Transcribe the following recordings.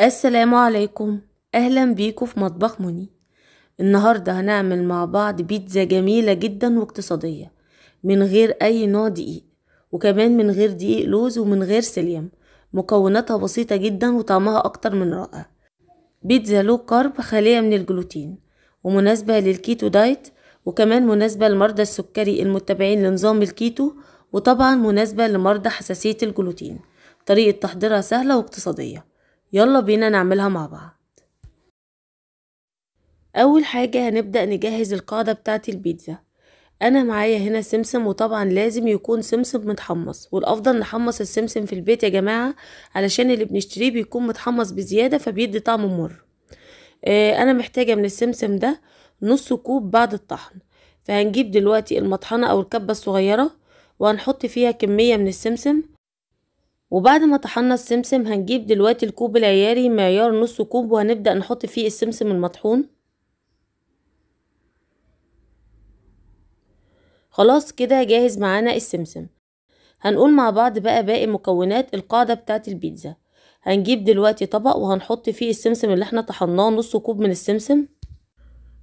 السلام عليكم اهلا بيكم في مطبخ مني النهارده هنعمل مع بعض بيتزا جميله جدا واقتصاديه من غير اي نوع دقيق وكمان من غير دقيق لوز ومن غير سليم مكوناتها بسيطه جدا وطعمها اكتر من رائع بيتزا لو كارب خاليه من الجلوتين ومناسبه للكيتو دايت وكمان مناسبه لمرضى السكري المتبعين لنظام الكيتو وطبعا مناسبه لمرضى حساسيه الجلوتين طريقه تحضيرها سهله واقتصاديه يلا بينا نعملها مع بعض أول حاجة هنبدأ نجهز القاعدة بتاعة البيتزا أنا معايا هنا سمسم وطبعا لازم يكون سمسم متحمص والأفضل نحمص السمسم في البيت يا جماعة علشان اللي بنشتريه بيكون متحمص بزيادة فبيدي طعم مر آه أنا محتاجة من السمسم ده نص كوب بعد الطحن فهنجيب دلوقتي المطحنة أو الكبة الصغيرة وهنحط فيها كمية من السمسم وبعد ما طحنا السمسم هنجيب دلوقتي الكوب العياري معيار نص كوب وهنبدأ نحط فيه السمسم المطحون خلاص كده جاهز معانا السمسم هنقول مع بعض بقى باقي مكونات القاعدة بتاعة البيتزا هنجيب دلوقتي طبق وهنحط فيه السمسم اللي احنا طحناه نص كوب من السمسم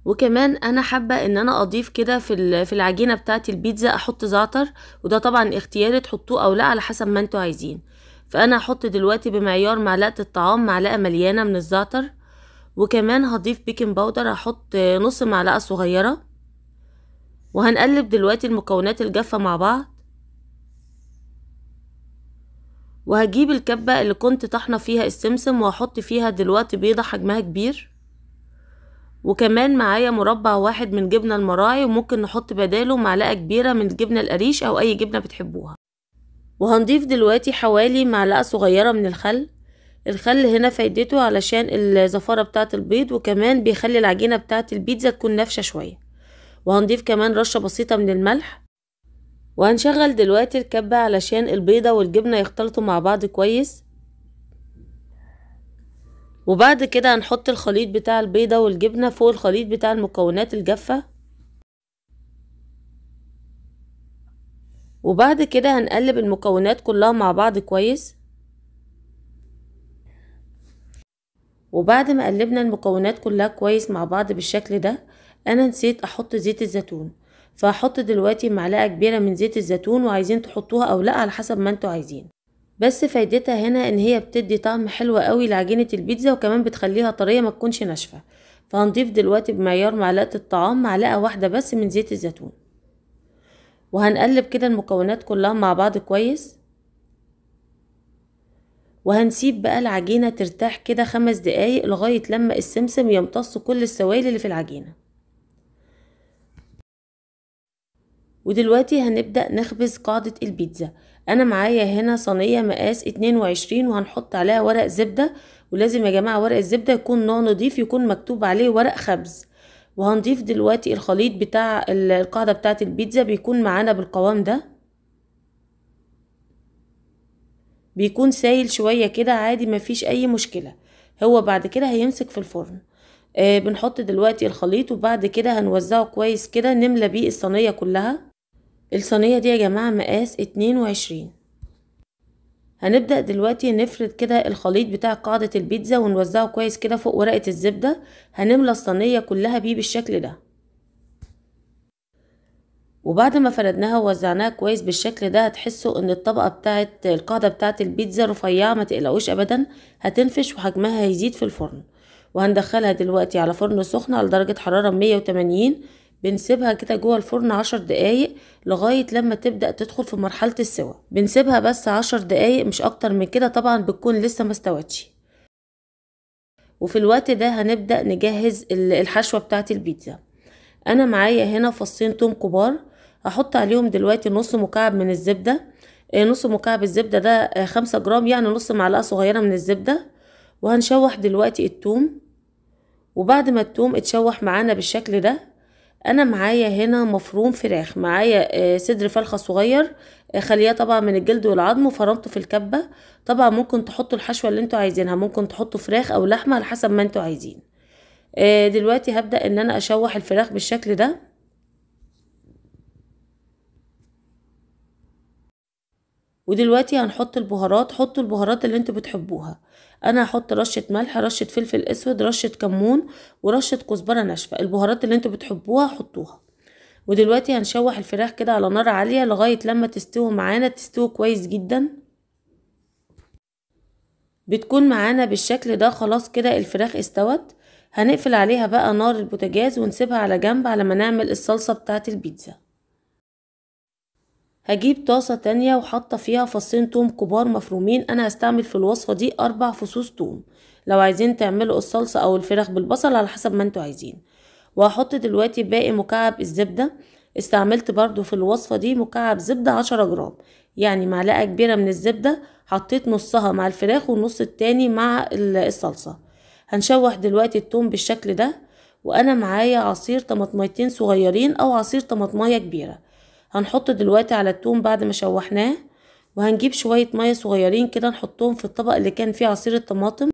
وكمان انا حابه ان انا اضيف كده في في العجينه بتاعه البيتزا احط زعتر وده طبعا اختياري تحطوه او لا على حسب ما انتوا عايزين فأنا هحط دلوقتي بمعيار معلقة الطعام معلقة مليانة من الزعتر وكمان هضيف بيكنج باودر هحط نص معلقة صغيرة وهنقلب دلوقتي المكونات الجافة مع بعض وهجيب الكبة اللي كنت طحنة فيها السمسم وهحط فيها دلوقتي بيضة حجمها كبير وكمان معايا مربع واحد من جبنة المراعي وممكن نحط بداله معلقة كبيرة من جبنة القريش أو أي جبنة بتحبوها وهنضيف دلوقتي حوالي معلقة صغيرة من الخل الخل هنا فايدته علشان الزفارة بتاعة البيض وكمان بيخلي العجينة بتاعة البيتزا تكون نافشة شوية وهنضيف كمان رشة بسيطة من الملح وهنشغل دلوقتي الكبة علشان البيضة والجبنة يختلطوا مع بعض كويس وبعد كده هنحط الخليط بتاع البيضة والجبنة فوق الخليط بتاع المكونات الجافة وبعد كده هنقلب المكونات كلها مع بعض كويس وبعد ما قلبنا المكونات كلها كويس مع بعض بالشكل ده انا نسيت احط زيت الزيتون فهحط دلوقتي معلقة كبيرة من زيت الزيتون وعايزين تحطوها او لا على حسب ما انتوا عايزين بس فايدتها هنا ان هي بتدي طعم حلو قوي لعجينة البيتزا وكمان بتخليها طرية ما تكونش ناشفة فهنضيف دلوقتي بمعيار معلقة الطعام معلقة واحدة بس من زيت الزيتون وهنقلب كده المكونات كلها مع بعض كويس وهنسيب بقى العجينة ترتاح كده خمس دقايق لغاية لما السمسم يمتص كل السوائل اللي في العجينة ودلوقتي هنبدأ نخبز قاعدة البيتزا انا معايا هنا صينية مقاس اتنين وعشرين وهنحط عليها ورق زبدة ولازم يا جماعة ورق الزبدة يكون نوع نضيف يكون مكتوب عليه ورق خبز وهنضيف دلوقتي الخليط بتاع القاعدة بتاعة البيتزا بيكون معانا بالقوام ده بيكون سايل شوية كده عادي مفيش اي مشكلة هو بعد كده هيمسك في الفرن آه بنحط دلوقتي الخليط وبعد كده هنوزعه كويس كده نملى بيه الصينية كلها الصينية دي يا جماعة مقاس اتنين وعشرين هنبدأ دلوقتي نفرد كده الخليط بتاع قاعدة البيتزا ونوزعه كويس كده فوق ورقة الزبدة هنملى الصينية كلها بيه بالشكل ده وبعد ما فردناها ووزعناها كويس بالشكل ده هتحسوا ان الطبقة بتاعت القاعدة بتاعت البيتزا رفيعة ما تقلقوش ابدا هتنفش وحجمها هيزيد في الفرن وهندخلها دلوقتي على فرن سخن على درجة حرارة 180 بنسيبها كده جوه الفرن عشر دقايق لغاية لما تبدأ تدخل في مرحلة السوا بنسيبها بس عشر دقايق مش أكتر من كده طبعا بتكون لسه ما استوتش وفي الوقت ده هنبدأ نجهز الحشوة بتاعة البيتزا أنا معايا هنا فصين توم كبار هحط عليهم دلوقتي نص مكعب من الزبدة آه، نص مكعب الزبدة ده آه، خمسة جرام يعني نص معلقة صغيرة من الزبدة وهنشوح دلوقتي التوم وبعد ما التوم اتشوح معانا بالشكل ده انا معايا هنا مفروم فراخ معايا آه، صدر فرخه صغير آه، خليه طبعا من الجلد والعظم وفرمته في الكبه طبعا ممكن تحطوا الحشوه اللي انتوا عايزينها ممكن تحطوا فراخ او لحمه على حسب ما انتوا عايزين آه، دلوقتي هبدا ان انا اشوح الفراخ بالشكل ده ودلوقتي هنحط البهارات حطوا البهارات اللي انتوا بتحبوها انا هحط رشه ملح رشه فلفل اسود رشه كمون ورشه كزبره ناشفه البهارات اللي انتوا بتحبوها حطوها ودلوقتي هنشوح الفراخ كده على نار عاليه لغايه لما تستوي معانا تستوي كويس جدا بتكون معانا بالشكل ده خلاص كده الفراخ استوت هنقفل عليها بقى نار البوتاجاز ونسيبها على جنب على ما نعمل الصلصه بتاعه البيتزا هجيب طاسة تانية وحاطة فيها فصين توم كبار مفرومين انا هستعمل في الوصفة دي اربع فصوص توم لو عايزين تعملوا الصلصة او الفراخ بالبصل على حسب ما انتوا عايزين وهحط دلوقتي باقي مكعب الزبدة استعملت برضو في الوصفة دي مكعب زبدة عشرة جرام يعني معلقة كبيرة من الزبدة حطيت نصها مع الفراخ والنص التاني مع الصلصة هنشوح دلوقتي التوم بالشكل ده وانا معايا عصير طماطميتين صغيرين او عصير طماطمية كبيرة هنحط دلوقتي على التوم بعد ما شوحناه وهنجيب شوية مية صغيرين كده نحطهم في الطبق اللي كان فيه عصير الطماطم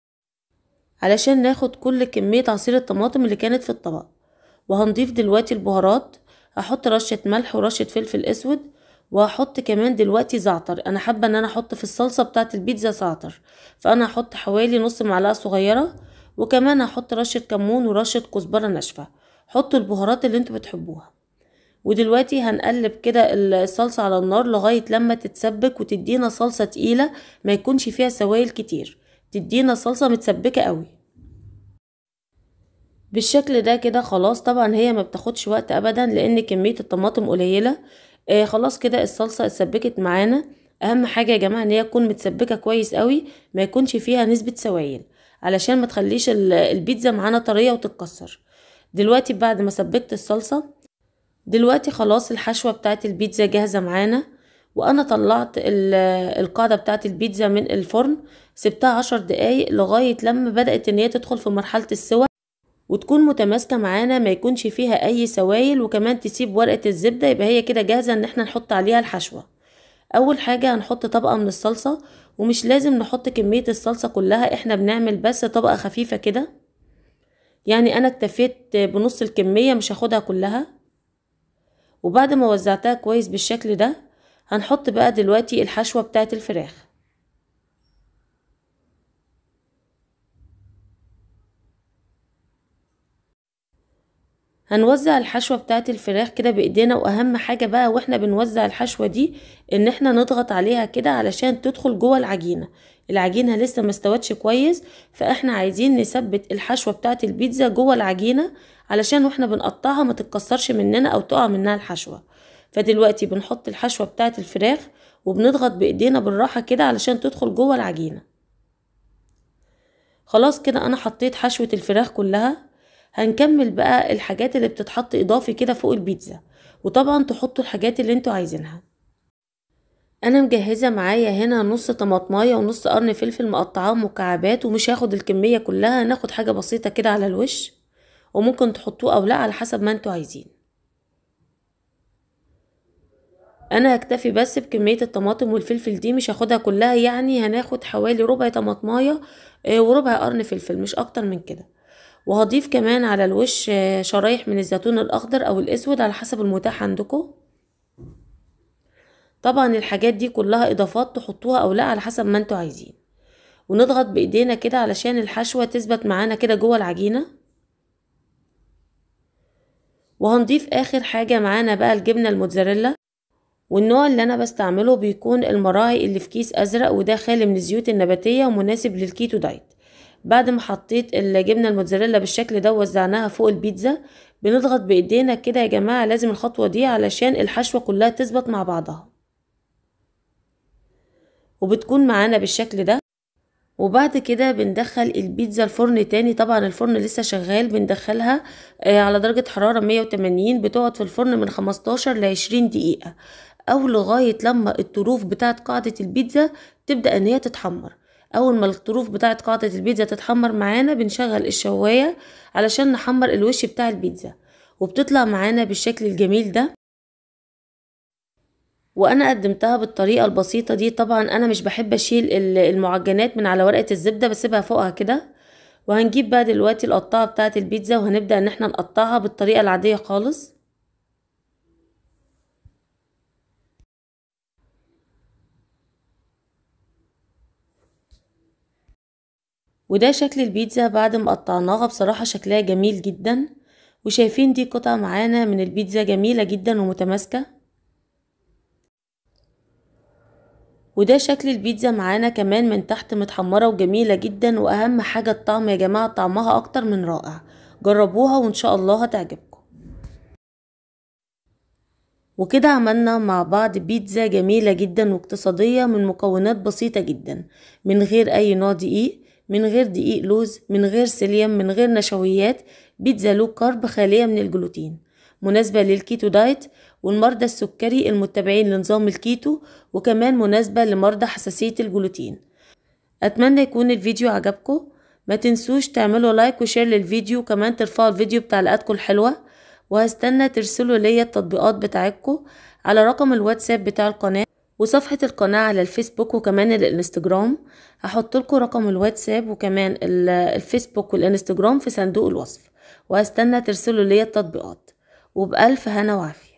علشان ناخد كل كمية عصير الطماطم اللي كانت في الطبق وهنضيف دلوقتي البهارات هحط رشة ملح ورشة فلفل اسود وهحط كمان دلوقتي زعتر انا حابة ان انا احط في الصلصة بتاعت البيتزا زعتر فانا هحط حوالي نص معلقة صغيرة وكمان هحط رشة كمون ورشة كزبرة ناشفة حطوا البهارات اللي انتوا بتحبوها ودلوقتي هنقلب كده الصلصة على النار لغاية لما تتسبك وتدينا صلصة تقيلة ما يكونش فيها سوائل كتير تدينا صلصة متسبكة قوي بالشكل ده كده خلاص طبعا هي ما بتاخدش وقت ابدا لان كمية الطماطم قليلة آه خلاص كده الصلصة اتسبكت معانا اهم حاجة يا جماعة ان هي تكون متسبكة كويس قوي ما يكونش فيها نسبة سوائل علشان ما تخليش البيتزا معانا طرية وتتكسر دلوقتي بعد ما سبكت الصلصة دلوقتي خلاص الحشوة بتاعت البيتزا جاهزة معانا وانا طلعت القاعدة بتاعت البيتزا من الفرن سبتها عشر دقايق لغاية لما بدأت ان هي تدخل في مرحلة السوى وتكون متماسكة معانا ما يكونش فيها اي سوائل وكمان تسيب ورقة الزبدة يبقى هي كده جاهزة ان احنا نحط عليها الحشوة اول حاجة هنحط طبقة من الصلصة ومش لازم نحط كمية الصلصة كلها احنا بنعمل بس طبقة خفيفة كده يعني انا اكتفيت بنص الكمية مش هاخدها كلها وبعد ما وزعتها كويس بالشكل ده هنحط بقى دلوقتي الحشوة بتاعت الفراخ هنوزع الحشوة بتاعت الفراخ كده بايدينا واهم حاجة بقى واحنا بنوزع الحشوة دي ان احنا نضغط عليها كده علشان تدخل جوه العجينة العجينة لسه ما استوتش كويس فاحنا عايزين نثبت الحشوة بتاعت البيتزا جوه العجينة علشان واحنا بنقطعها ما تتكسرش مننا او تقع منها الحشوة فدلوقتي بنحط الحشوة بتاعت الفراخ وبنضغط بايدينا بالراحة كده علشان تدخل جوه العجينة خلاص كده انا حطيت حشوة الفراخ كلها هنكمل بقى الحاجات اللي بتتحط اضافي كده فوق البيتزا وطبعا تحطوا الحاجات اللي انتوا عايزينها انا مجهزه معايا هنا نص طماطمايه ونص قرن فلفل مقطعاه مكعبات ومش هاخد الكميه كلها هناخد حاجه بسيطه كده على الوش وممكن تحطوه او لا على حسب ما انتوا عايزين انا هكتفي بس بكميه الطماطم والفلفل دي مش هاخدها كلها يعني هناخد حوالي ربع طماطمايه آه، وربع قرن فلفل مش اكتر من كده وهضيف كمان على الوش آه، شرايح من الزيتون الاخضر او الاسود على حسب المتاح عندكم طبعا الحاجات دي كلها اضافات تحطوها او لا على حسب ما انتوا عايزين ونضغط بايدينا كده علشان الحشوه تثبت معانا كده جوه العجينه وهنضيف اخر حاجه معانا بقى الجبنه الموتزاريلا والنوع اللي انا بستعمله بيكون المراعي اللي في كيس ازرق وده خالي من الزيوت النباتيه ومناسب للكيتو دايت بعد ما حطيت الجبنه الموتزاريلا بالشكل ده ووزعناها فوق البيتزا بنضغط بايدينا كده يا جماعه لازم الخطوه دي علشان الحشوه كلها تثبت مع بعضها وبتكون معانا بالشكل ده وبعد كده بندخل البيتزا الفرن تاني طبعا الفرن لسه شغال بندخلها آه، على درجة حرارة 180 بتقعد في الفرن من 15 ل 20 دقيقة او لغاية لما الطروف بتاعت قاعدة البيتزا تبدأ ان هي تتحمر اول ما الطروف بتاعه قاعده البيتزا تتحمر معانا بنشغل الشوايه علشان نحمر الوش بتاع البيتزا وبتطلع معانا بالشكل الجميل ده وانا قدمتها بالطريقه البسيطه دي طبعا انا مش بحب اشيل المعجنات من على ورقه الزبده بسيبها فوقها كده وهنجيب بقى دلوقتي القطاعه بتاعه البيتزا وهنبدا ان احنا نقطعها بالطريقه العاديه خالص وده شكل البيتزا بعد ما قطعناها بصراحة شكلها جميل جدا وشايفين دي قطعة معانا من البيتزا جميلة جدا ومتماسكة وده شكل البيتزا معانا كمان من تحت متحمرة وجميلة جدا واهم حاجة الطعم يا جماعة طعمها اكتر من رائع جربوها وان شاء الله هتعجبكم وكده عملنا مع بعض بيتزا جميلة جدا واقتصادية من مكونات بسيطة جدا من غير اي نوع دقيق من غير دقيق لوز من غير سيليوم من غير نشويات بيتزا لو كارب خالية من الجلوتين مناسبة للكيتو دايت والمرضى السكري المتبعين لنظام الكيتو وكمان مناسبة لمرضى حساسية الجلوتين أتمنى يكون الفيديو عجبكم ما تنسوش تعملوا لايك وشير للفيديو وكمان ترفعوا الفيديو بتعليقاتكم الحلوة وهستنى ترسلوا ليا التطبيقات بتاعتكم على رقم الواتساب بتاع القناة وصفحة القناة على الفيسبوك وكمان الانستجرام هحط لكم رقم الواتساب وكمان الفيسبوك والانستجرام في صندوق الوصف وهستنى ترسلوا لي التطبيقات وبألف هنا وعافية